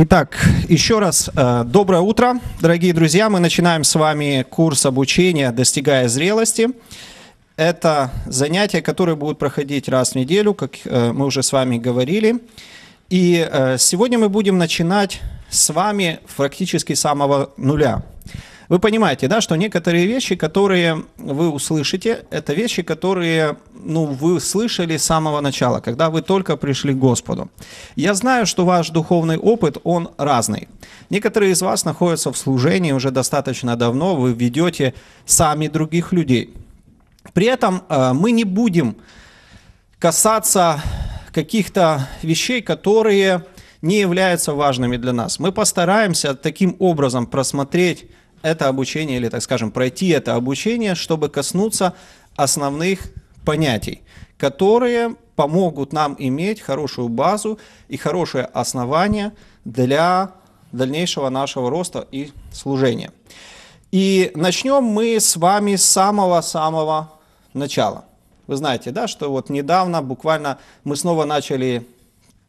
Итак, еще раз э, доброе утро, дорогие друзья. Мы начинаем с вами курс обучения «Достигая зрелости». Это занятия, которые будут проходить раз в неделю, как э, мы уже с вами говорили. И э, сегодня мы будем начинать с вами практически с самого нуля – вы понимаете, да, что некоторые вещи, которые вы услышите, это вещи, которые, ну, вы слышали с самого начала, когда вы только пришли к Господу. Я знаю, что ваш духовный опыт, он разный. Некоторые из вас находятся в служении уже достаточно давно, вы ведете сами других людей. При этом э, мы не будем касаться каких-то вещей, которые не являются важными для нас. Мы постараемся таким образом просмотреть это обучение, или, так скажем, пройти это обучение, чтобы коснуться основных понятий, которые помогут нам иметь хорошую базу и хорошее основание для дальнейшего нашего роста и служения. И начнем мы с вами с самого-самого начала. Вы знаете, да, что вот недавно буквально мы снова начали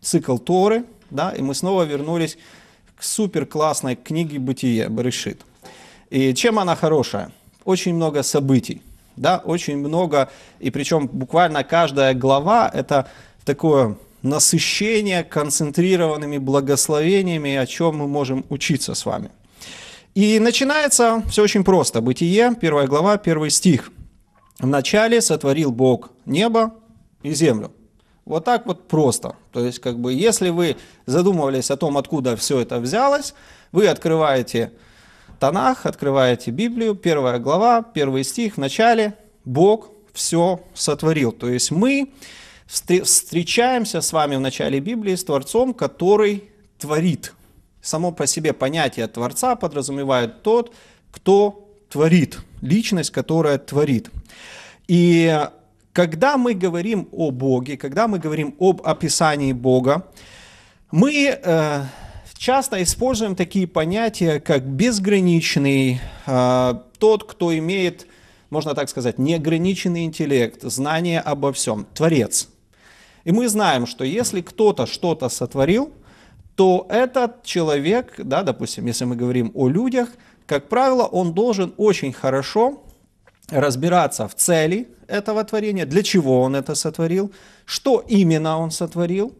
цикл Торы, да, и мы снова вернулись к супер классной книге «Бытие» Барышит. И чем она хорошая? Очень много событий, да, очень много, и причем буквально каждая глава – это такое насыщение концентрированными благословениями, о чем мы можем учиться с вами. И начинается все очень просто. Бытие, первая глава, первый стих. «Вначале сотворил Бог небо и землю». Вот так вот просто. То есть, как бы, если вы задумывались о том, откуда все это взялось, вы открываете Танах, открываете Библию, первая глава, первый стих, в начале Бог все сотворил. То есть мы встречаемся с вами в начале Библии с Творцом, который творит. Само по себе понятие Творца подразумевает тот, кто творит, личность, которая творит. И когда мы говорим о Боге, когда мы говорим об описании Бога, мы э, Часто используем такие понятия, как безграничный, а, тот, кто имеет, можно так сказать, неограниченный интеллект, знание обо всем, творец. И мы знаем, что если кто-то что-то сотворил, то этот человек, да, допустим, если мы говорим о людях, как правило, он должен очень хорошо разбираться в цели этого творения, для чего он это сотворил, что именно он сотворил.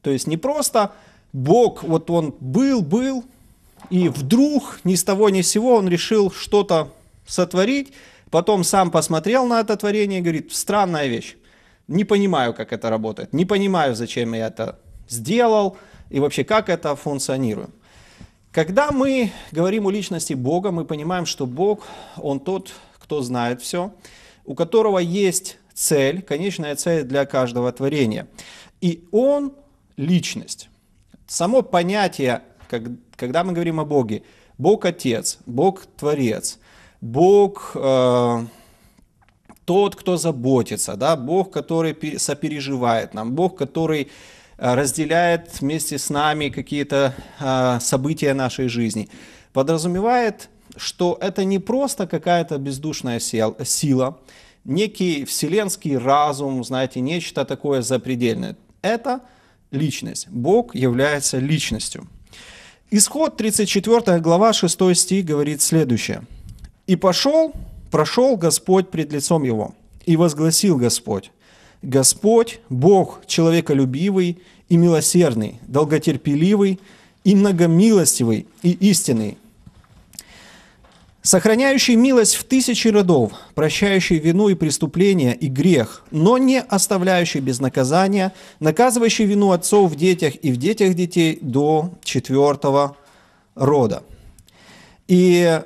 То есть не просто Бог, вот он был, был, и вдруг ни с того ни с сего он решил что-то сотворить, потом сам посмотрел на это творение и говорит, странная вещь, не понимаю, как это работает, не понимаю, зачем я это сделал и вообще как это функционирует. Когда мы говорим о личности Бога, мы понимаем, что Бог, Он тот, кто знает все, у которого есть цель, конечная цель для каждого творения. И Он – личность само понятие, как, когда мы говорим о Боге, Бог Отец, Бог Творец, Бог э, тот, кто заботится, да, Бог, который сопереживает нам, Бог, который э, разделяет вместе с нами какие-то э, события нашей жизни, подразумевает, что это не просто какая-то бездушная сила, некий вселенский разум, знаете, нечто такое запредельное. Это – личность. Бог является личностью. Исход 34 глава 6 стих говорит следующее. «И пошел, прошел Господь пред лицом его, и возгласил Господь, Господь, Бог, человеколюбивый и милосердный, долготерпеливый и многомилостивый и истинный, сохраняющий милость в тысячи родов, прощающий вину и преступления и грех, но не оставляющий без наказания, наказывающий вину отцов в детях и в детях детей до четвертого рода. И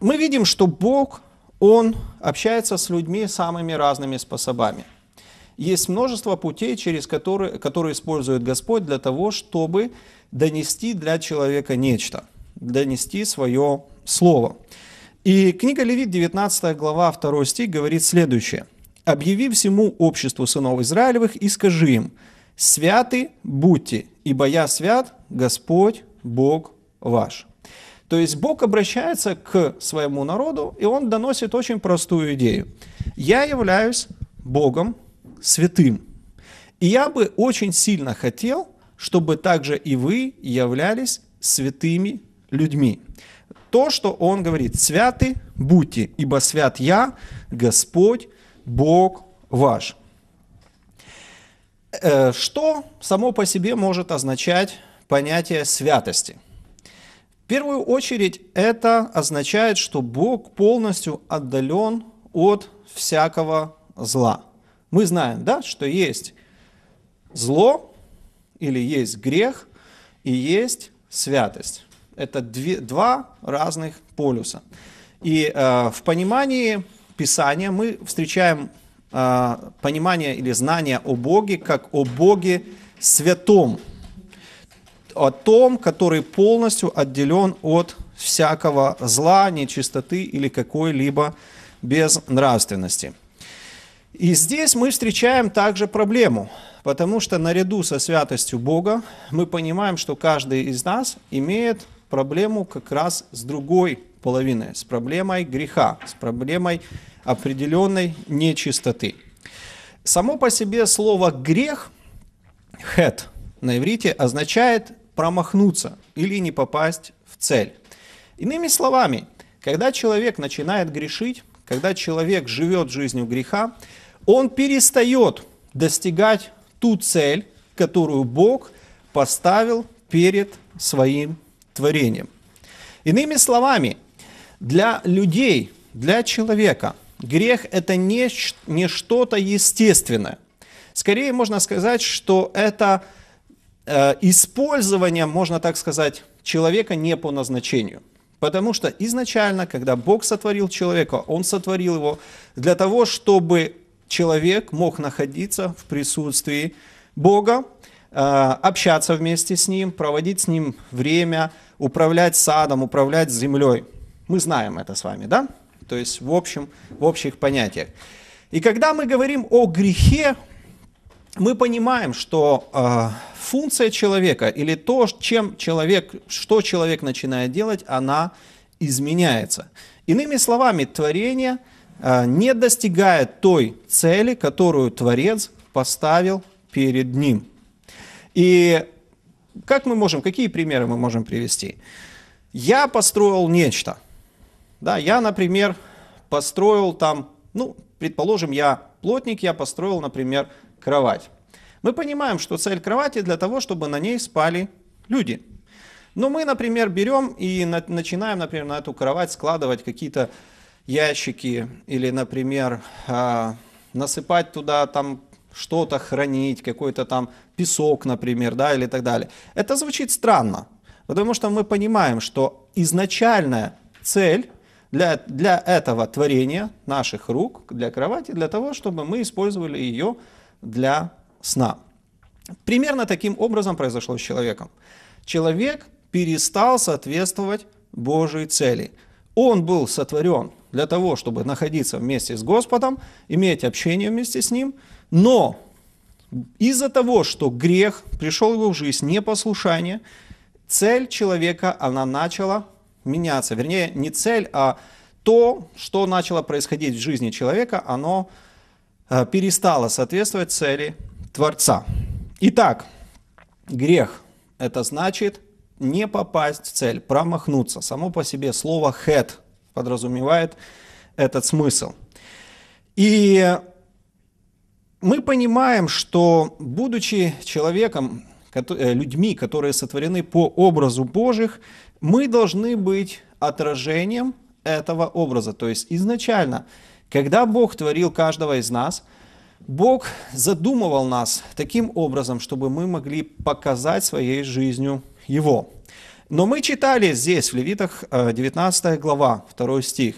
мы видим, что Бог, Он общается с людьми самыми разными способами. Есть множество путей, через которые, которые использует Господь для того, чтобы донести для человека нечто, донести свое Слово. И книга Левит, 19 глава, 2 стих, говорит следующее. «Объяви всему обществу сынов Израилевых и скажи им, святы будьте, ибо я свят, Господь, Бог ваш». То есть Бог обращается к своему народу, и он доносит очень простую идею. «Я являюсь Богом святым, и я бы очень сильно хотел, чтобы также и вы являлись святыми людьми» то, что он говорит. Святы будьте, ибо свят я, Господь, Бог ваш. Э, что само по себе может означать понятие святости? В первую очередь это означает, что Бог полностью отдален от всякого зла. Мы знаем, да, что есть зло или есть грех и есть святость это две, два разных полюса. И э, в понимании Писания мы встречаем э, понимание или знание о Боге как о Боге святом, о том, который полностью отделен от всякого зла, нечистоты или какой-либо безнравственности. И здесь мы встречаем также проблему, потому что наряду со святостью Бога мы понимаем, что каждый из нас имеет проблему как раз с другой половины, с проблемой греха, с проблемой определенной нечистоты. Само по себе слово «грех» «хет» на иврите означает промахнуться или не попасть в цель. Иными словами, когда человек начинает грешить, когда человек живет жизнью греха, он перестает достигать ту цель, которую Бог поставил перед своим творением. Иными словами, для людей, для человека грех это не, не что-то естественное. Скорее можно сказать, что это э, использование, можно так сказать, человека не по назначению. Потому что изначально, когда Бог сотворил человека, Он сотворил его для того, чтобы человек мог находиться в присутствии Бога Э, общаться вместе с ним, проводить с ним время, управлять садом, управлять землей. Мы знаем это с вами, да? То есть в, общем, в общих понятиях. И когда мы говорим о грехе, мы понимаем, что э, функция человека или то, чем человек, что человек начинает делать, она изменяется. Иными словами, творение э, не достигает той цели, которую Творец поставил перед ним. И как мы можем, какие примеры мы можем привести? Я построил нечто. Да, я, например, построил там, ну, предположим, я плотник, я построил, например, кровать. Мы понимаем, что цель кровати для того, чтобы на ней спали люди. Но мы, например, берем и на, начинаем, например, на эту кровать складывать какие-то ящики или, например, э, насыпать туда там что-то хранить, какой-то там песок, например, да, или так далее. Это звучит странно, потому что мы понимаем, что изначальная цель для, для этого творения наших рук, для кровати, для того, чтобы мы использовали ее для сна. Примерно таким образом произошло с человеком. Человек перестал соответствовать Божьей цели. Он был сотворен для того, чтобы находиться вместе с Господом, иметь общение вместе с Ним – но из-за того, что грех пришел его в жизнь, непослушание, цель человека, она начала меняться. Вернее, не цель, а то, что начало происходить в жизни человека, оно э, перестало соответствовать цели Творца. Итак, грех – это значит не попасть в цель, промахнуться. Само по себе слово «head» подразумевает этот смысл. И мы понимаем, что будучи человеком, э, людьми, которые сотворены по образу Божьих, мы должны быть отражением этого образа. То есть изначально, когда Бог творил каждого из нас, Бог задумывал нас таким образом, чтобы мы могли показать своей жизнью Его. Но мы читали здесь, в Левитах, 19 э, глава, 2 стих.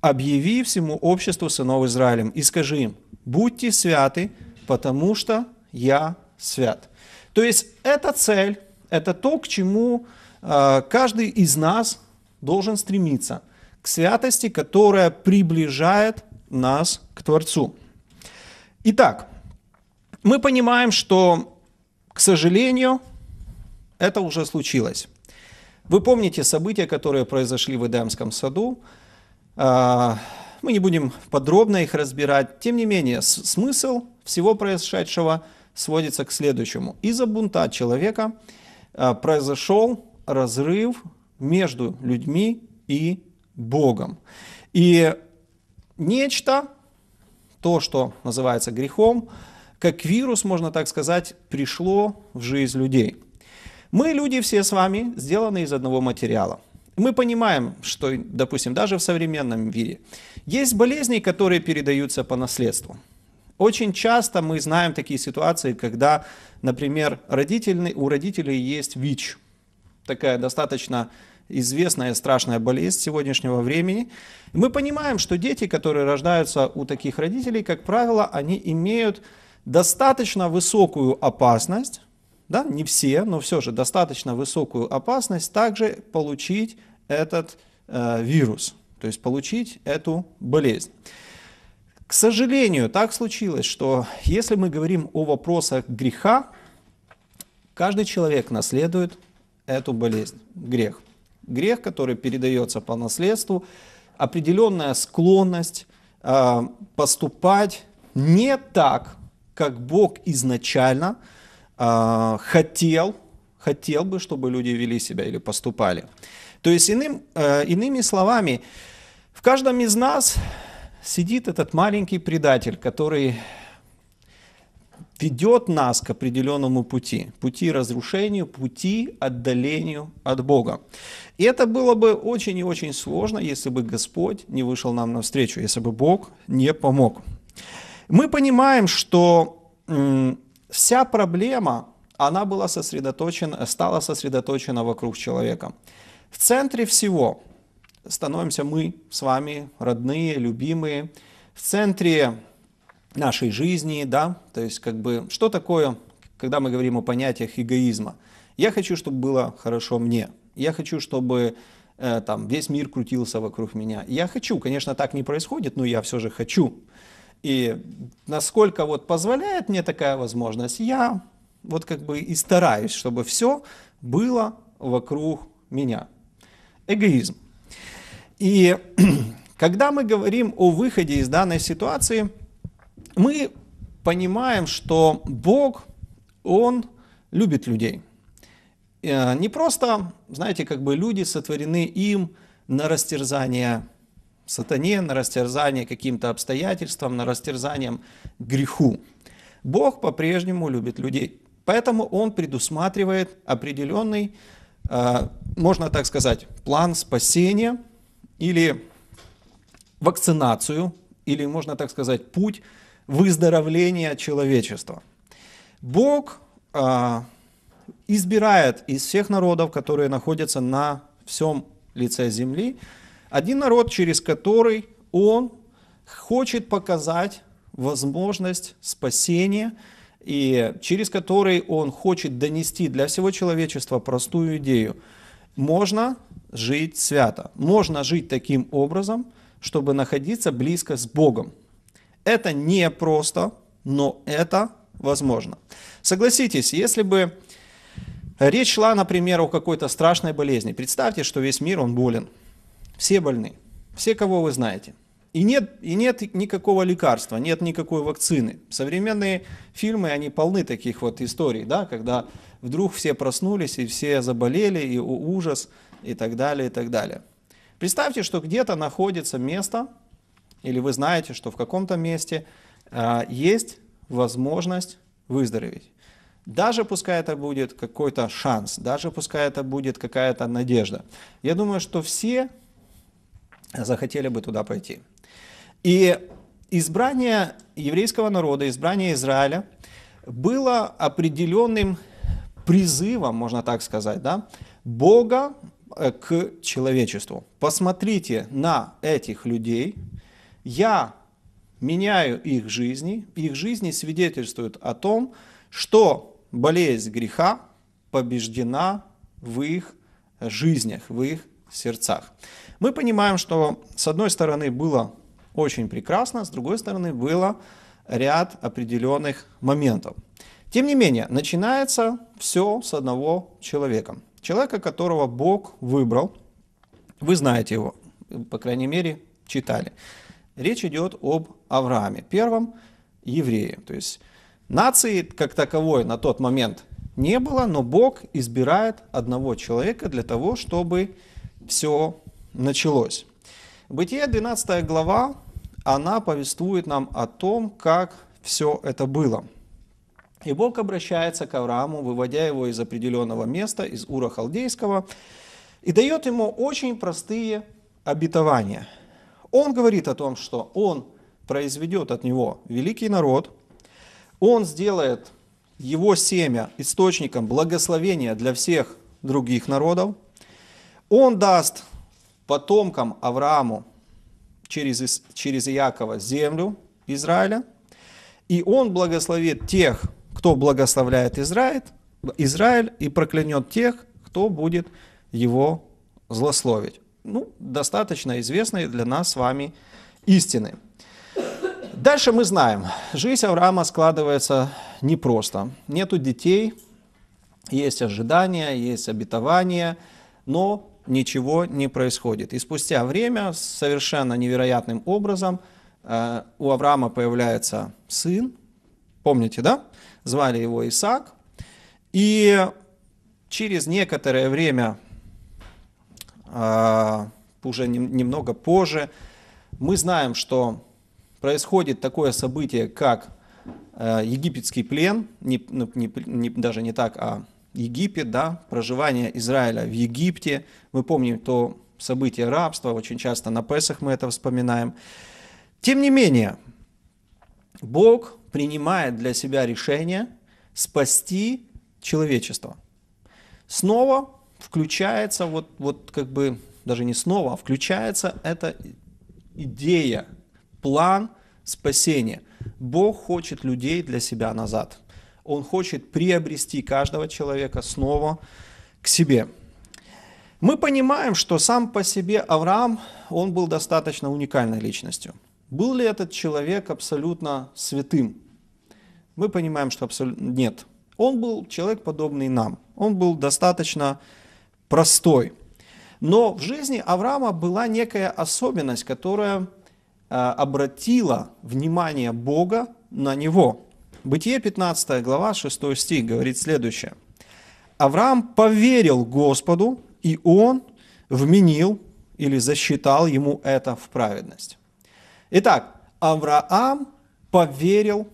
«Объяви всему обществу сынов Израилем и скажи им, Будьте святы, потому что я свят. То есть эта цель, это то, к чему э, каждый из нас должен стремиться. К святости, которая приближает нас к Творцу. Итак, мы понимаем, что, к сожалению, это уже случилось. Вы помните события, которые произошли в Эдемском саду. Э, мы не будем подробно их разбирать. Тем не менее, смысл всего происшедшего сводится к следующему. Из-за бунта человека э, произошел разрыв между людьми и Богом. И нечто, то, что называется грехом, как вирус, можно так сказать, пришло в жизнь людей. Мы, люди, все с вами сделаны из одного материала. Мы понимаем, что, допустим, даже в современном мире есть болезни, которые передаются по наследству. Очень часто мы знаем такие ситуации, когда, например, родители, у родителей есть ВИЧ. Такая достаточно известная страшная болезнь сегодняшнего времени. Мы понимаем, что дети, которые рождаются у таких родителей, как правило, они имеют достаточно высокую опасность да, не все, но все же достаточно высокую опасность также получить этот э, вирус, то есть получить эту болезнь. К сожалению, так случилось, что если мы говорим о вопросах греха, каждый человек наследует эту болезнь, грех. Грех, который передается по наследству, определенная склонность э, поступать не так, как Бог изначально – а, хотел, хотел бы, чтобы люди вели себя или поступали. То есть иным, э, иными словами, в каждом из нас сидит этот маленький предатель, который ведет нас к определенному пути, пути разрушению, пути отдалению от Бога. И это было бы очень и очень сложно, если бы Господь не вышел нам навстречу, если бы Бог не помог. Мы понимаем, что вся проблема, она была сосредоточена, стала сосредоточена вокруг человека. В центре всего становимся мы с вами, родные, любимые, в центре нашей жизни, да, то есть как бы что такое, когда мы говорим о понятиях эгоизма. Я хочу, чтобы было хорошо мне, я хочу, чтобы э, там весь мир крутился вокруг меня. Я хочу, конечно, так не происходит, но я все же хочу. И насколько вот позволяет мне такая возможность, я вот как бы и стараюсь, чтобы все было вокруг меня. Эгоизм. И когда мы говорим о выходе из данной ситуации, мы понимаем, что Бог, Он любит людей. Э, не просто, знаете, как бы люди сотворены им на растерзание сатане, на растерзание каким-то обстоятельствам, на растерзание греху. Бог по-прежнему любит людей. Поэтому он предусматривает определенный, а, можно так сказать, план спасения или вакцинацию, или, можно так сказать, путь выздоровления человечества. Бог а, избирает из всех народов, которые находятся на всем лице земли, один народ, через который он хочет показать возможность спасения, и через который он хочет донести для всего человечества простую идею. Можно жить свято, можно жить таким образом, чтобы находиться близко с Богом. Это не просто, но это возможно. Согласитесь, если бы речь шла, например, о какой-то страшной болезни, представьте, что весь мир, он болен – все больны. Все, кого вы знаете. И нет, и нет никакого лекарства, нет никакой вакцины. Современные фильмы, они полны таких вот историй, да, когда вдруг все проснулись и все заболели, и ужас, и так далее, и так далее. Представьте, что где-то находится место, или вы знаете, что в каком-то месте э, есть возможность выздороветь. Даже пускай это будет какой-то шанс, даже пускай это будет какая-то надежда. Я думаю, что все захотели бы туда пойти. И избрание еврейского народа, избрание Израиля было определенным призывом, можно так сказать, да, Бога э, к человечеству. Посмотрите на этих людей, я меняю их жизни, их жизни свидетельствуют о том, что болезнь греха побеждена в их жизнях, в их сердцах. Мы понимаем, что с одной стороны было очень прекрасно, с другой стороны было ряд определенных моментов. Тем не менее, начинается все с одного человека. Человека, которого Бог выбрал. Вы знаете его, по крайней мере, читали. Речь идет об Аврааме, первом еврее. То есть нации как таковой на тот момент не было, но Бог избирает одного человека для того, чтобы все началось. Бытие 12 глава, она повествует нам о том, как все это было. И Бог обращается к Аврааму, выводя его из определенного места, из Ура Халдейского, и дает ему очень простые обетования. Он говорит о том, что он произведет от него великий народ, он сделает его семя источником благословения для всех других народов, он даст потомкам Аврааму через, через Иакова землю Израиля, и он благословит тех, кто благословляет Израиль, Израиль и проклянет тех, кто будет его злословить. Ну, достаточно известные для нас с вами истины. Дальше мы знаем, жизнь Авраама складывается непросто. Нету детей, есть ожидания, есть обетования но ничего не происходит. И спустя время, совершенно невероятным образом, э, у Авраама появляется сын, помните, да? Звали его Исаак. И через некоторое время, э, уже немного позже, мы знаем, что происходит такое событие, как э, египетский плен, не, ну, не, не, даже не так, а Египет, да, проживание Израиля в Египте. Мы помним то событие рабства, очень часто на Песах мы это вспоминаем. Тем не менее, Бог принимает для себя решение спасти человечество. Снова включается, вот, вот как бы, даже не снова, а включается эта идея, план спасения. Бог хочет людей для себя назад – он хочет приобрести каждого человека снова к себе. Мы понимаем, что сам по себе Авраам, он был достаточно уникальной личностью. Был ли этот человек абсолютно святым? Мы понимаем, что абсолютно нет. Он был человек, подобный нам. Он был достаточно простой. Но в жизни Авраама была некая особенность, которая а, обратила внимание Бога на него. Бытие 15 глава 6 стих говорит следующее. Авраам поверил Господу, и он вменил или засчитал ему это в праведность. Итак, Авраам поверил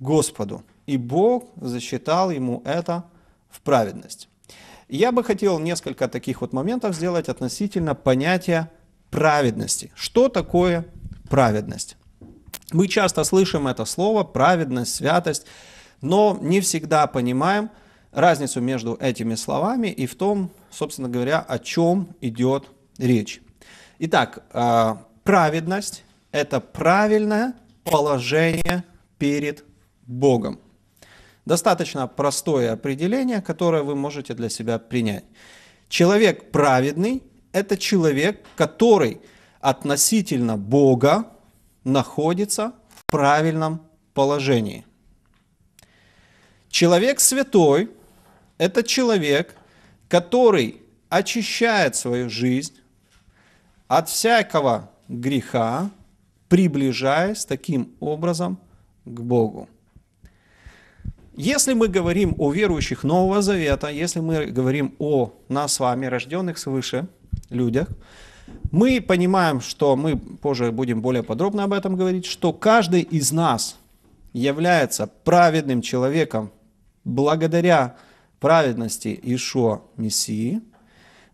Господу, и Бог засчитал ему это в праведность. Я бы хотел несколько таких вот моментов сделать относительно понятия праведности. Что такое праведность? Мы часто слышим это слово праведность, святость, но не всегда понимаем разницу между этими словами и в том, собственно говоря, о чем идет речь. Итак, э, праведность – это правильное положение перед Богом. Достаточно простое определение, которое вы можете для себя принять. Человек праведный – это человек, который относительно Бога, находится в правильном положении. Человек святой – это человек, который очищает свою жизнь от всякого греха, приближаясь таким образом к Богу. Если мы говорим о верующих Нового Завета, если мы говорим о нас с вами, рожденных свыше людях, мы понимаем, что мы позже будем более подробно об этом говорить, что каждый из нас является праведным человеком благодаря праведности Ишуа Мессии,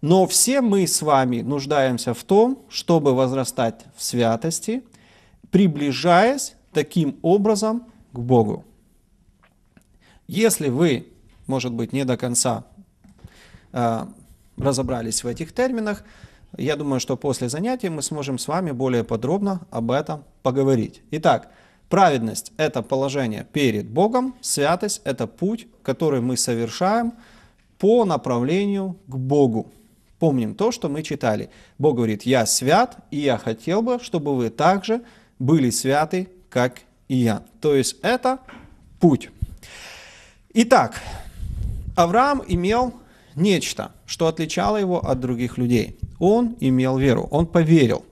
но все мы с вами нуждаемся в том, чтобы возрастать в святости, приближаясь таким образом к Богу. Если вы, может быть, не до конца э, разобрались в этих терминах, я думаю, что после занятий мы сможем с вами более подробно об этом поговорить. Итак, праведность – это положение перед Богом, святость – это путь, который мы совершаем по направлению к Богу. Помним то, что мы читали. Бог говорит, я свят, и я хотел бы, чтобы вы также были святы, как и я. То есть это путь. Итак, Авраам имел нечто, что отличало его от других людей. Он имел веру, он поверил.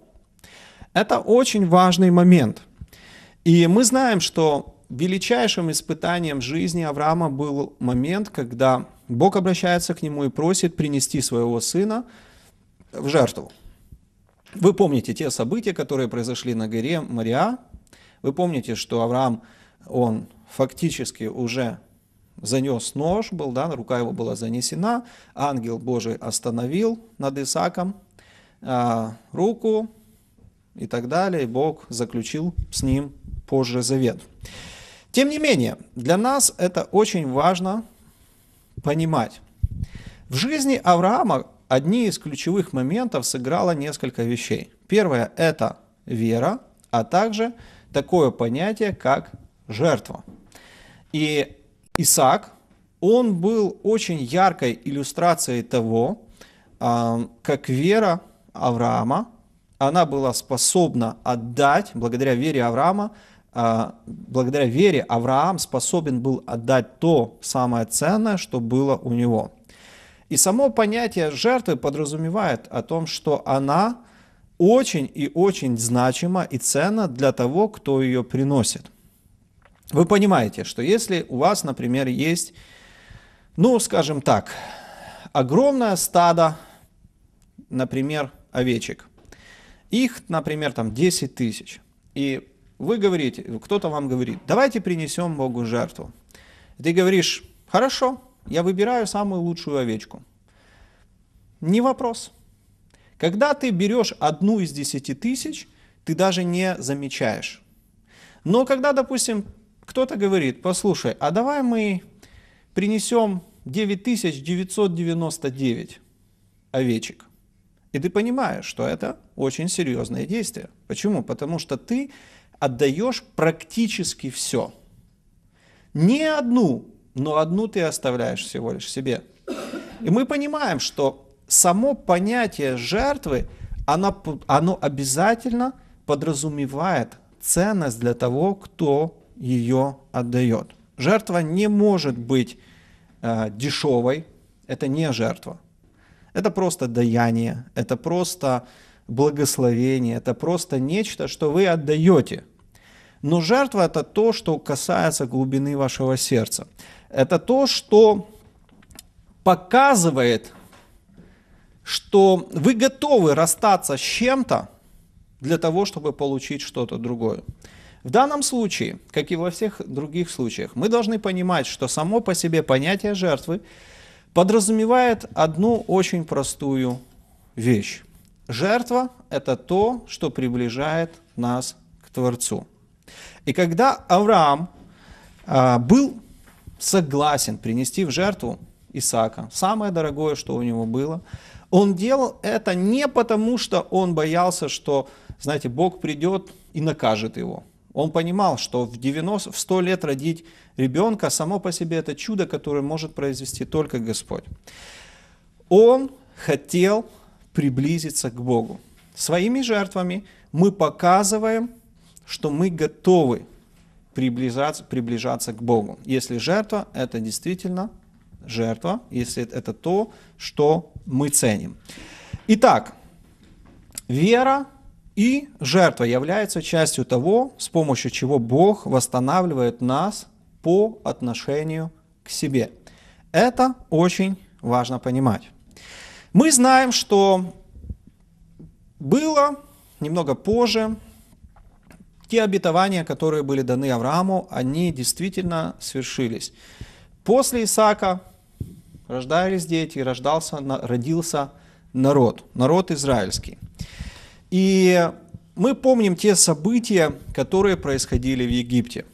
Это очень важный момент. И мы знаем, что величайшим испытанием жизни Авраама был момент, когда Бог обращается к нему и просит принести своего сына в жертву. Вы помните те события, которые произошли на горе Мария. Вы помните, что Авраам, он фактически уже занес нож был, да, рука его была занесена, ангел Божий остановил над Исаком а, руку и так далее, и Бог заключил с ним позже завет. Тем не менее, для нас это очень важно понимать. В жизни Авраама одни из ключевых моментов сыграло несколько вещей. Первое – это вера, а также такое понятие, как жертва. И Исаак, он был очень яркой иллюстрацией того, а, как вера Авраама, она была способна отдать, благодаря вере Авраама, а, благодаря вере Авраам способен был отдать то самое ценное, что было у него. И само понятие жертвы подразумевает о том, что она очень и очень значима и ценна для того, кто ее приносит – вы понимаете, что если у вас, например, есть, ну, скажем так, огромное стадо, например, овечек, их, например, там 10 тысяч, и вы говорите, кто-то вам говорит, давайте принесем Богу жертву. Ты говоришь, хорошо, я выбираю самую лучшую овечку. Не вопрос. Когда ты берешь одну из десяти тысяч, ты даже не замечаешь. Но когда, допустим, кто-то говорит, послушай, а давай мы принесем 9999 овечек. И ты понимаешь, что это очень серьезное действие. Почему? Потому что ты отдаешь практически все. Не одну, но одну ты оставляешь всего лишь себе. И мы понимаем, что само понятие жертвы, оно, оно обязательно подразумевает ценность для того, кто ее отдает. Жертва не может быть э, дешевой, это не жертва. Это просто даяние, это просто благословение, это просто нечто, что вы отдаете. Но жертва это то, что касается глубины вашего сердца. Это то, что показывает, что вы готовы расстаться с чем-то для того, чтобы получить что-то другое. В данном случае, как и во всех других случаях, мы должны понимать, что само по себе понятие жертвы подразумевает одну очень простую вещь. Жертва – это то, что приближает нас к Творцу. И когда Авраам а, был согласен принести в жертву Исаака, самое дорогое, что у него было, он делал это не потому, что он боялся, что, знаете, Бог придет и накажет его – он понимал, что в, 90, в 100 лет родить ребенка само по себе это чудо, которое может произвести только Господь. Он хотел приблизиться к Богу. Своими жертвами мы показываем, что мы готовы приближаться, приближаться к Богу. Если жертва – это действительно жертва, если это то, что мы ценим. Итак, вера и жертва является частью того, с помощью чего Бог восстанавливает нас по отношению к себе. Это очень важно понимать. Мы знаем, что было немного позже, те обетования, которые были даны Аврааму, они действительно свершились. После Исаака рождались дети, рождался, родился народ, народ израильский – и мы помним те события, которые происходили в Египте.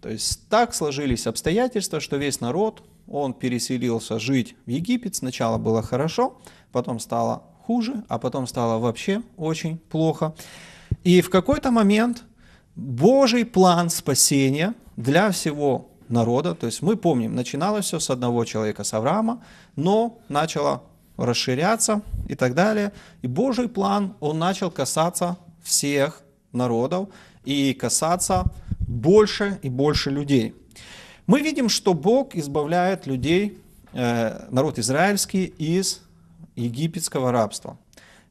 То есть так сложились обстоятельства, что весь народ, он переселился жить в Египет. Сначала было хорошо, потом стало хуже, а потом стало вообще очень плохо. И в какой-то момент Божий план спасения для всего народа, то есть мы помним, начиналось все с одного человека, с Авраама, но начало расширяться и так далее. И Божий план, он начал касаться всех народов и касаться больше и больше людей. Мы видим, что Бог избавляет людей, э, народ израильский, из египетского рабства.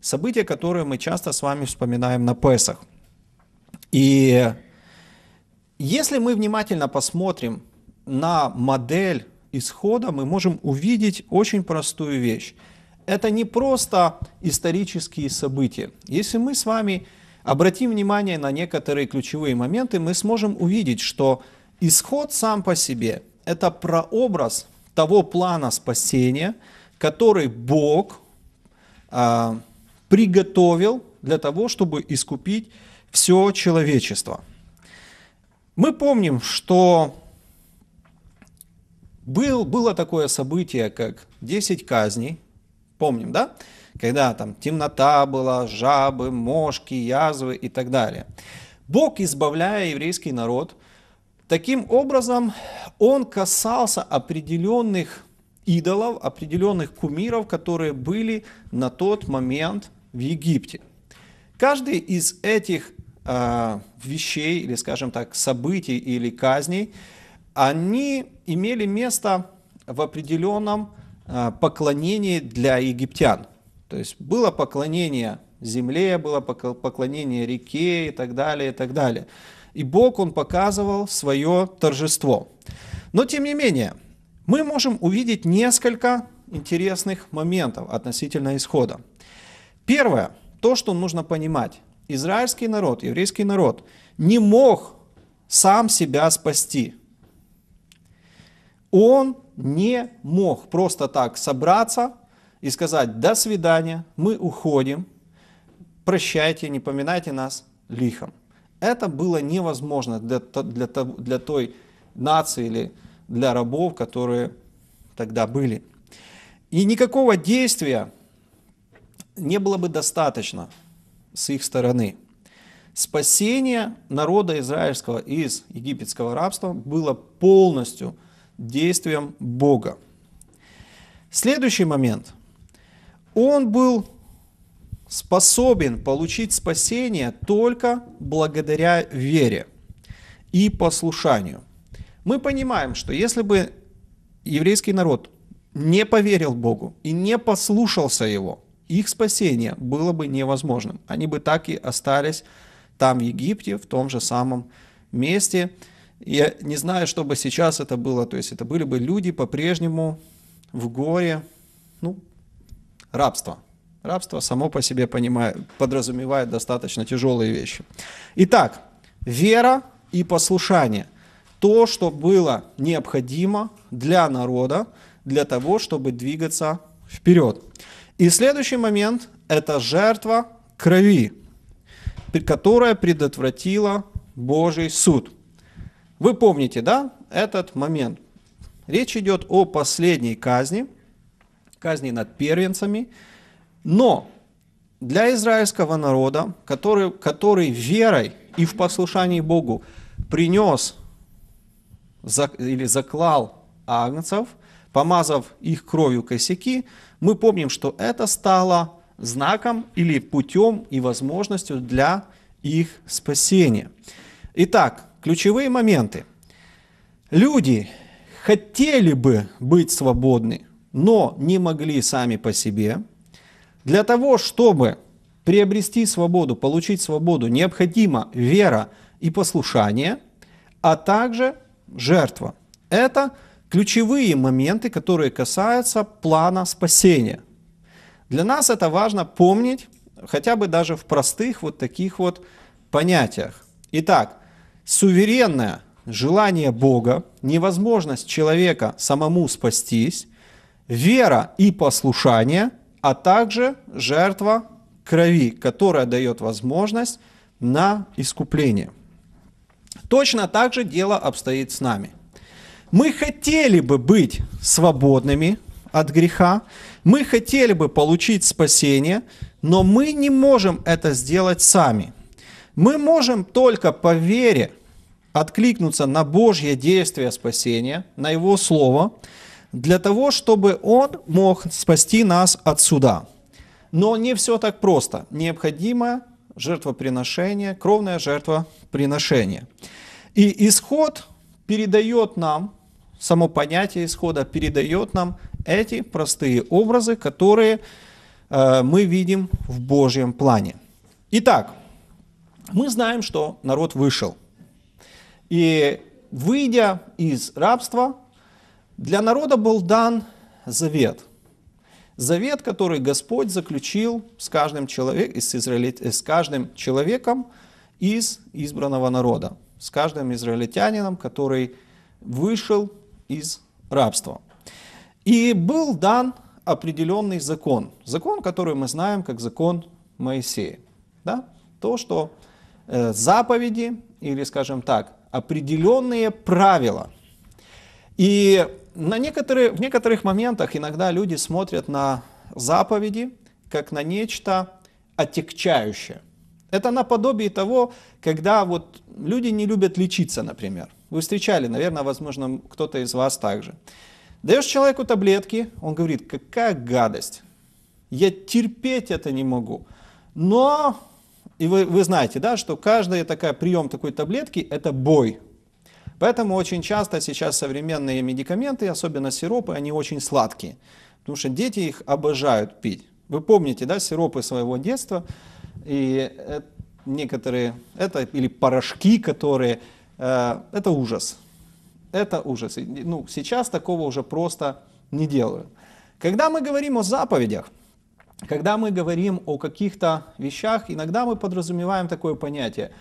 события которые мы часто с вами вспоминаем на Песах. И если мы внимательно посмотрим на модель исхода, мы можем увидеть очень простую вещь – это не просто исторические события. Если мы с вами обратим внимание на некоторые ключевые моменты, мы сможем увидеть, что исход сам по себе – это прообраз того плана спасения, который Бог э, приготовил для того, чтобы искупить все человечество. Мы помним, что был, было такое событие, как 10 казней, Помним, да? Когда там темнота была, жабы, мошки, язвы и так далее. Бог, избавляя еврейский народ, таким образом он касался определенных идолов, определенных кумиров, которые были на тот момент в Египте. Каждый из этих э, вещей, или, скажем так, событий или казней, они имели место в определенном Э, поклонение для египтян. То есть было поклонение земле, было поклонение реке и так далее, и так далее. И Бог, Он показывал свое торжество. Но тем не менее, мы можем увидеть несколько интересных моментов относительно исхода. Первое, то, что нужно понимать. Израильский народ, еврейский народ не мог сам себя спасти. Он не мог просто так собраться и сказать «до свидания, мы уходим, прощайте, не поминайте нас лихом». Это было невозможно для, для, для той нации или для рабов, которые тогда были. И никакого действия не было бы достаточно с их стороны. Спасение народа израильского из египетского рабства было полностью – действиям Бога. Следующий момент. Он был способен получить спасение только благодаря вере и послушанию. Мы понимаем, что если бы еврейский народ не поверил Богу и не послушался Его, их спасение было бы невозможным. Они бы так и остались там в Египте, в том же самом месте, я не знаю, что бы сейчас это было. То есть это были бы люди по-прежнему в горе, ну, рабство. Рабство само по себе понимает, подразумевает достаточно тяжелые вещи. Итак, вера и послушание. То, что было необходимо для народа, для того, чтобы двигаться вперед. И следующий момент – это жертва крови, которая предотвратила Божий суд – вы помните, да, этот момент. Речь идет о последней казни, казни над первенцами. Но для израильского народа, который, который верой и в послушании Богу принес или заклал агнцев, помазав их кровью косяки, мы помним, что это стало знаком или путем и возможностью для их спасения. Итак, ключевые моменты. Люди хотели бы быть свободны, но не могли сами по себе. Для того, чтобы приобрести свободу, получить свободу, необходима вера и послушание, а также жертва. Это ключевые моменты, которые касаются плана спасения. Для нас это важно помнить, хотя бы даже в простых вот таких вот понятиях. Итак, суверенное желание Бога, невозможность человека самому спастись, вера и послушание, а также жертва крови, которая дает возможность на искупление. Точно так же дело обстоит с нами. Мы хотели бы быть свободными от греха, мы хотели бы получить спасение, но мы не можем это сделать сами. Мы можем только по вере откликнуться на Божье действие спасения, на Его Слово, для того, чтобы Он мог спасти нас от суда. Но не все так просто. Необходимо жертвоприношение, кровное жертвоприношение. И исход передает нам, само понятие исхода передает нам эти простые образы, которые э, мы видим в Божьем плане. Итак, мы знаем, что народ вышел – и выйдя из рабства, для народа был дан завет. Завет, который Господь заключил с каждым, человек, с, израиль, э, с каждым человеком из избранного народа, с каждым израильтянином, который вышел из рабства. И был дан определенный закон. Закон, который мы знаем как закон Моисея. Да? То, что э, заповеди, или, скажем так, определенные правила. И на некоторые, в некоторых моментах иногда люди смотрят на заповеди как на нечто отягчающее. Это наподобие того, когда вот люди не любят лечиться, например. Вы встречали, наверное, возможно, кто-то из вас также. Даешь человеку таблетки, он говорит, какая гадость, я терпеть это не могу. Но и вы, вы знаете, да, что каждый такая, прием такой таблетки – это бой. Поэтому очень часто сейчас современные медикаменты, особенно сиропы, они очень сладкие. Потому что дети их обожают пить. Вы помните, да, сиропы своего детства, и э, некоторые, это или порошки, которые, э, это ужас. Это ужас. Ну, сейчас такого уже просто не делают. Когда мы говорим о заповедях, когда мы говорим о каких-то вещах, иногда мы подразумеваем такое понятие.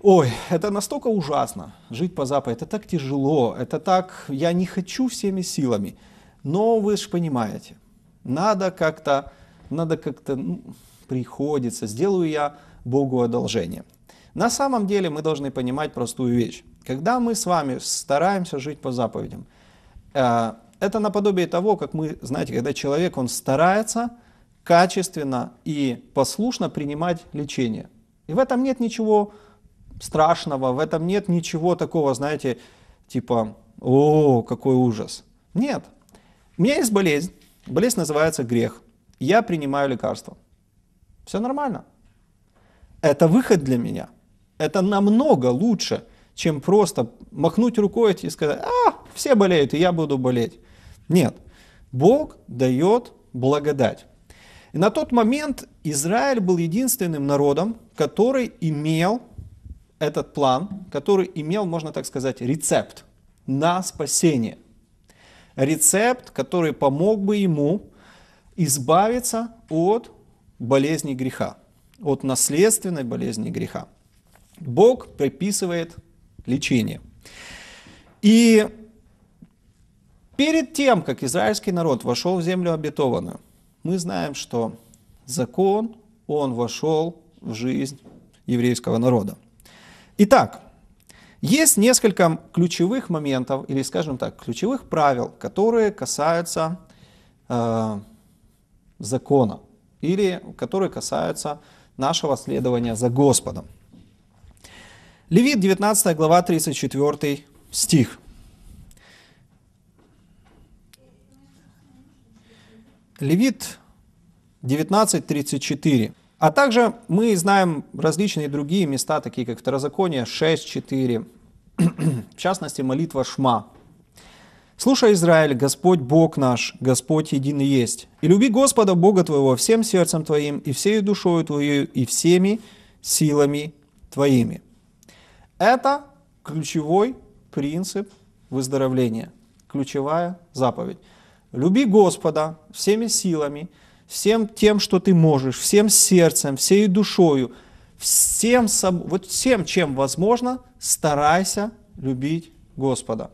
Ой, это настолько ужасно, жить по Западу, это так тяжело, это так, я не хочу всеми силами. Но вы же понимаете, надо как-то, надо как-то, ну, приходится, сделаю я Богу одолжение. На самом деле мы должны понимать простую вещь. Когда мы с вами стараемся жить по заповедям, э, это наподобие того, как мы, знаете, когда человек, он старается качественно и послушно принимать лечение. И в этом нет ничего страшного, в этом нет ничего такого, знаете, типа, о, какой ужас. Нет. У меня есть болезнь, болезнь называется грех. Я принимаю лекарства. Все нормально. Это выход для меня. Это намного лучше, чем просто махнуть рукой и сказать, а, все болеют, и я буду болеть. Нет. Бог дает благодать. И на тот момент Израиль был единственным народом, который имел этот план, который имел, можно так сказать, рецепт на спасение. Рецепт, который помог бы ему избавиться от болезни греха, от наследственной болезни греха. Бог приписывает лечение. И Перед тем, как израильский народ вошел в землю обетованную, мы знаем, что закон, он вошел в жизнь еврейского народа. Итак, есть несколько ключевых моментов, или, скажем так, ключевых правил, которые касаются э, закона, или которые касаются нашего следования за Господом. Левит 19 глава 34 стих. Левит 19.34. А также мы знаем различные другие места, такие как Второзаконие 6.4, в частности молитва Шма. «Слушай, Израиль, Господь Бог наш, Господь един и есть. И люби Господа Бога твоего всем сердцем твоим, и всей душою твоей, и всеми силами твоими». Это ключевой принцип выздоровления, ключевая заповедь. Люби Господа всеми силами, всем тем, что ты можешь, всем сердцем, всей душою, всем, вот всем, чем возможно, старайся любить Господа.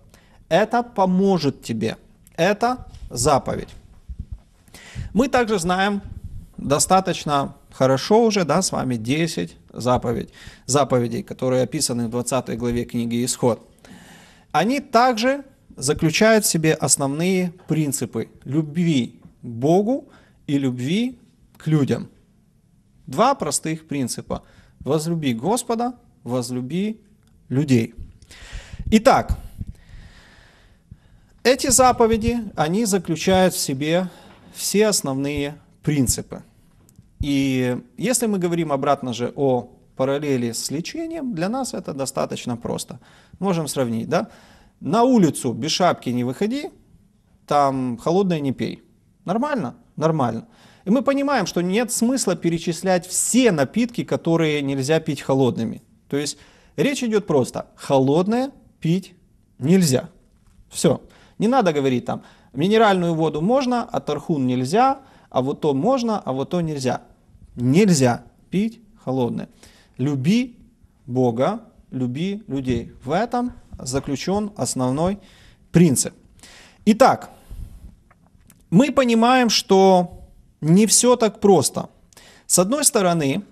Это поможет тебе. Это заповедь. Мы также знаем достаточно хорошо уже, да, с вами 10 заповедей, заповедей, которые описаны в 20 главе книги Исход. Они также заключают в себе основные принципы любви к Богу и любви к людям. Два простых принципа. Возлюби Господа, возлюби людей. Итак, эти заповеди, они заключают в себе все основные принципы. И если мы говорим обратно же о параллели с лечением, для нас это достаточно просто. Можем сравнить, да? на улицу без шапки не выходи, там холодное не пей. Нормально? Нормально. И мы понимаем, что нет смысла перечислять все напитки, которые нельзя пить холодными. То есть речь идет просто, холодное пить нельзя. Все. Не надо говорить там, минеральную воду можно, а тархун нельзя, а вот то можно, а вот то нельзя. Нельзя пить холодное. Люби Бога, люби людей. В этом заключен основной принцип. Итак, мы понимаем, что не все так просто. С одной стороны,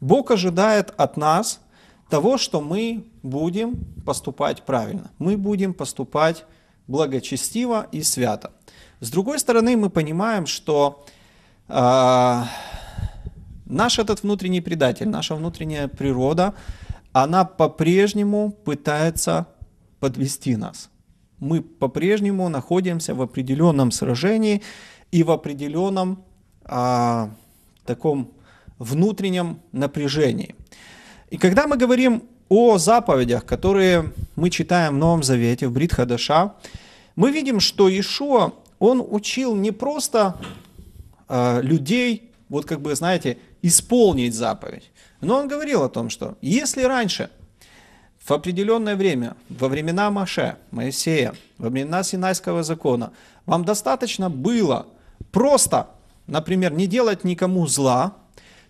Бог ожидает от нас того, что мы будем поступать правильно, мы будем поступать благочестиво и свято. С другой стороны, мы понимаем, что э, наш этот внутренний предатель, наша внутренняя природа, она по-прежнему пытается подвести нас. Мы по-прежнему находимся в определенном сражении и в определенном а, таком внутреннем напряжении. И когда мы говорим о заповедях, которые мы читаем в Новом Завете, в Бритхадаша, мы видим, что Ишуа, он учил не просто э, людей, вот как бы, знаете, исполнить заповедь, но он говорил о том, что если раньше в определенное время, во времена Маше, Моисея, во времена Синайского закона, вам достаточно было просто, например, не делать никому зла,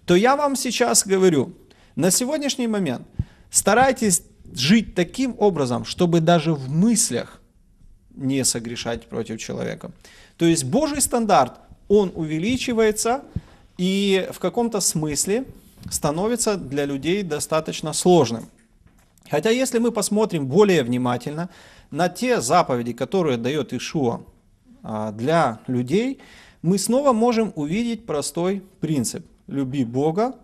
то я вам сейчас говорю, на сегодняшний момент старайтесь жить таким образом, чтобы даже в мыслях не согрешать против человека. То есть Божий стандарт, он увеличивается и в каком-то смысле становится для людей достаточно сложным. Хотя если мы посмотрим более внимательно на те заповеди, которые дает Ишуа а, для людей, мы снова можем увидеть простой принцип. Люби Бога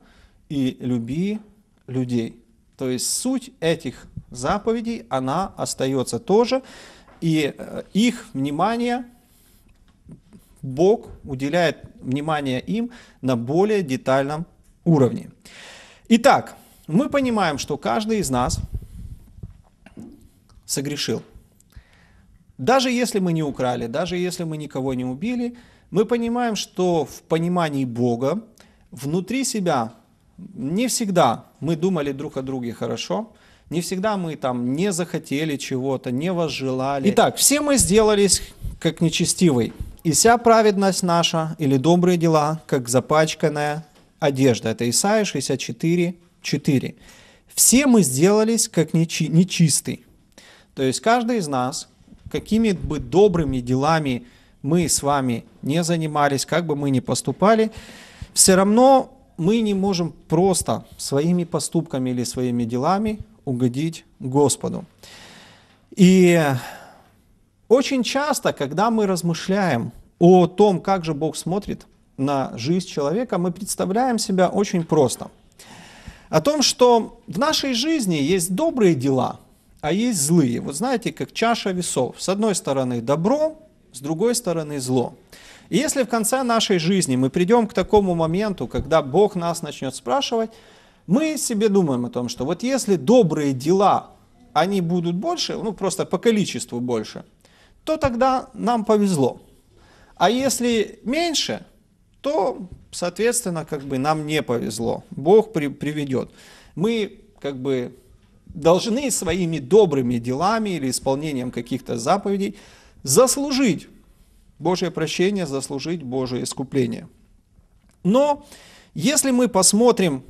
и люби людей. То есть суть этих заповедей, она остается тоже. И э, их внимание, Бог уделяет внимание им на более детальном уровне. Итак, мы понимаем, что каждый из нас согрешил. Даже если мы не украли, даже если мы никого не убили, мы понимаем, что в понимании Бога внутри себя не всегда мы думали друг о друге хорошо, не всегда мы там не захотели чего-то, не возжелали. Итак, все мы сделались как нечестивый. И вся праведность наша или добрые дела, как запачканная одежда. Это Исаия 64, 4. Все мы сделались как нечи, нечистый. То есть каждый из нас, какими бы добрыми делами мы с вами не занимались, как бы мы ни поступали, все равно мы не можем просто своими поступками или своими делами угодить Господу. И очень часто, когда мы размышляем о том, как же Бог смотрит на жизнь человека, мы представляем себя очень просто. О том, что в нашей жизни есть добрые дела – а есть злые. Вот знаете, как чаша весов. С одной стороны добро, с другой стороны зло. И если в конце нашей жизни мы придем к такому моменту, когда Бог нас начнет спрашивать, мы себе думаем о том, что вот если добрые дела, они будут больше, ну просто по количеству больше, то тогда нам повезло. А если меньше, то, соответственно, как бы нам не повезло. Бог при, приведет. Мы как бы должны своими добрыми делами или исполнением каких-то заповедей заслужить Божье прощение, заслужить Божье искупление. Но если мы посмотрим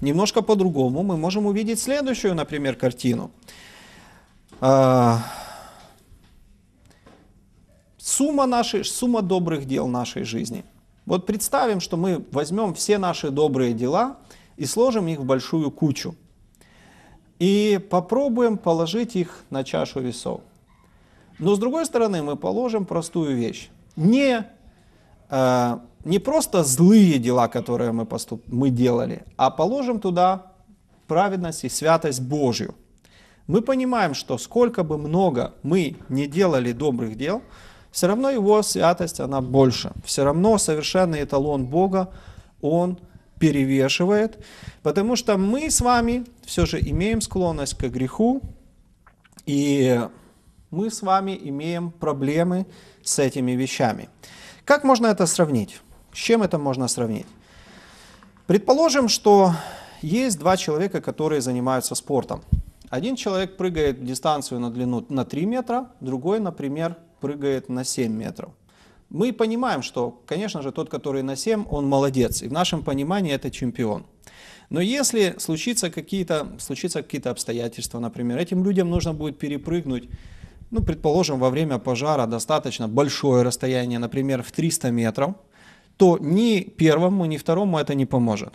немножко по-другому, мы можем увидеть следующую, например, картину. А, сумма, нашей, сумма добрых дел нашей жизни. Вот представим, что мы возьмем все наши добрые дела и сложим их в большую кучу – и попробуем положить их на чашу весов. Но с другой стороны мы положим простую вещь. Не, э, не просто злые дела, которые мы, поступ, мы делали, а положим туда праведность и святость Божью. Мы понимаем, что сколько бы много мы не делали добрых дел, все равно его святость, она больше. Все равно совершенный эталон Бога, он перевешивает, потому что мы с вами все же имеем склонность к греху, и мы с вами имеем проблемы с этими вещами. Как можно это сравнить? С чем это можно сравнить? Предположим, что есть два человека, которые занимаются спортом. Один человек прыгает дистанцию на длину на 3 метра, другой, например, прыгает на 7 метров мы понимаем, что, конечно же, тот, который на 7, он молодец. И в нашем понимании это чемпион. Но если случится какие-то, случится какие-то обстоятельства, например, этим людям нужно будет перепрыгнуть, ну, предположим, во время пожара достаточно большое расстояние, например, в 300 метров, то ни первому, ни второму это не поможет.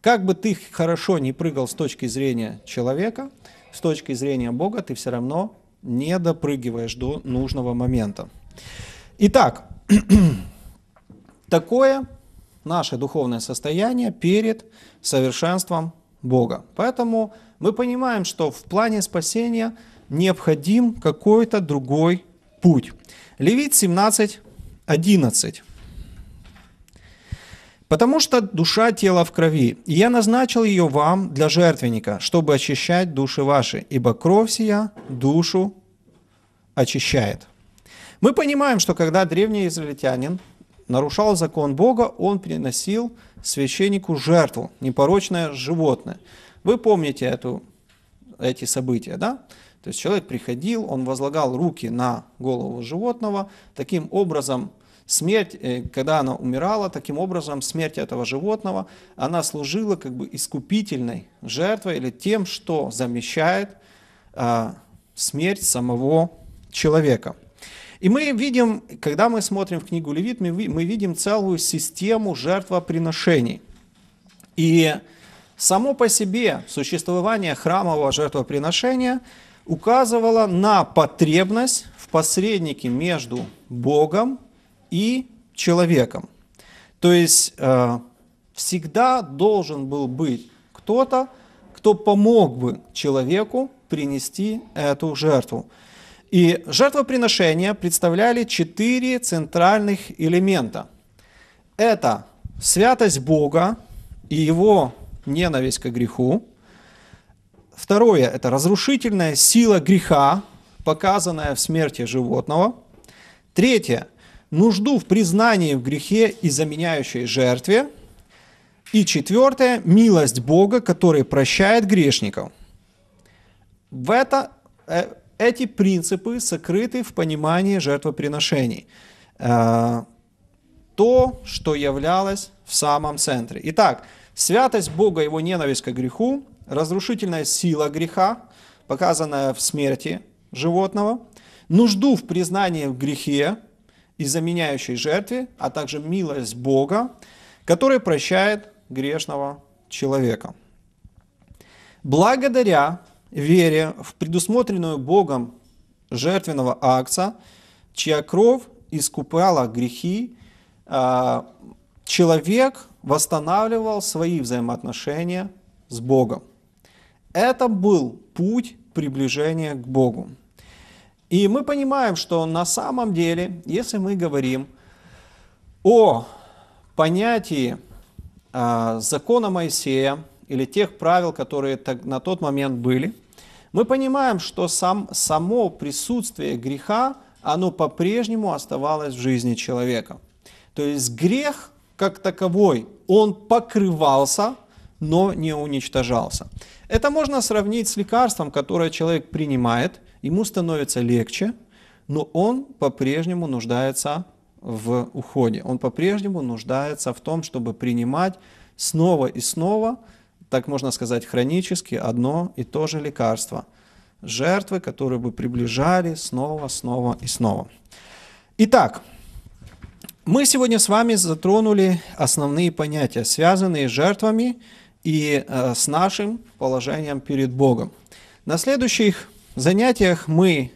Как бы ты хорошо не прыгал с точки зрения человека, с точки зрения Бога, ты все равно не допрыгиваешь до нужного момента. Итак, Такое наше духовное состояние перед совершенством Бога. Поэтому мы понимаем, что в плане спасения необходим какой-то другой путь. Левит 17:11. «Потому что душа тела в крови, и я назначил ее вам для жертвенника, чтобы очищать души ваши, ибо кровь сия душу очищает». Мы понимаем, что когда древний израильтянин нарушал закон Бога, он приносил священнику жертву, непорочное животное. Вы помните эту, эти события, да? То есть человек приходил, он возлагал руки на голову животного, таким образом смерть, э, когда она умирала, таким образом смерть этого животного, она служила как бы искупительной жертвой или тем, что замещает э, смерть самого человека. И мы видим, когда мы смотрим в книгу Левит, мы видим целую систему жертвоприношений. И само по себе существование храмового жертвоприношения указывало на потребность в посреднике между Богом и человеком. То есть э, всегда должен был быть кто-то, кто помог бы человеку принести эту жертву. И жертвоприношения представляли четыре центральных элемента. Это святость Бога и его ненависть к греху. Второе – это разрушительная сила греха, показанная в смерти животного. Третье – нужду в признании в грехе и заменяющей жертве. И четвертое – милость Бога, который прощает грешников. В это э, эти принципы сокрыты в понимании жертвоприношений. Э, то, что являлось в самом центре. Итак, святость Бога, его ненависть к греху, разрушительная сила греха, показанная в смерти животного, нужду в признании в грехе и заменяющей жертве, а также милость Бога, который прощает грешного человека. Благодаря вере в предусмотренную Богом жертвенного акца, чья кровь искупала грехи, а, человек восстанавливал свои взаимоотношения с Богом. Это был путь приближения к Богу. И мы понимаем, что на самом деле, если мы говорим о понятии а, закона Моисея или тех правил, которые на тот момент были – мы понимаем, что сам, само присутствие греха, оно по-прежнему оставалось в жизни человека. То есть грех как таковой, он покрывался, но не уничтожался. Это можно сравнить с лекарством, которое человек принимает, ему становится легче, но он по-прежнему нуждается в уходе, он по-прежнему нуждается в том, чтобы принимать снова и снова, так можно сказать, хронически одно и то же лекарство. Жертвы, которые бы приближали снова, снова и снова. Итак, мы сегодня с вами затронули основные понятия, связанные с жертвами и э, с нашим положением перед Богом. На следующих занятиях мы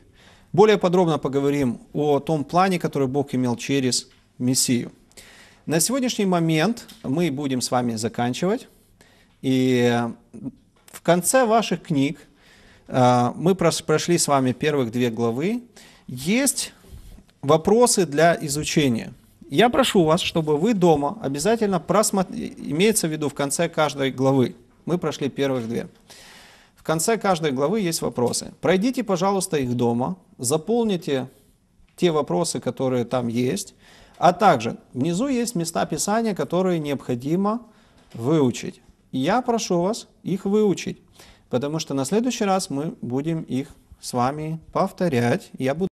более подробно поговорим о том плане, который Бог имел через Мессию. На сегодняшний момент мы будем с вами заканчивать. И в конце ваших книг, а, мы прошли с вами первых две главы, есть вопросы для изучения. Я прошу вас, чтобы вы дома обязательно просмотрели, имеется в виду в конце каждой главы, мы прошли первых две. В конце каждой главы есть вопросы. Пройдите, пожалуйста, их дома, заполните те вопросы, которые там есть, а также внизу есть места писания, которые необходимо выучить я прошу вас их выучить, потому что на следующий раз мы будем их с вами повторять. Я буду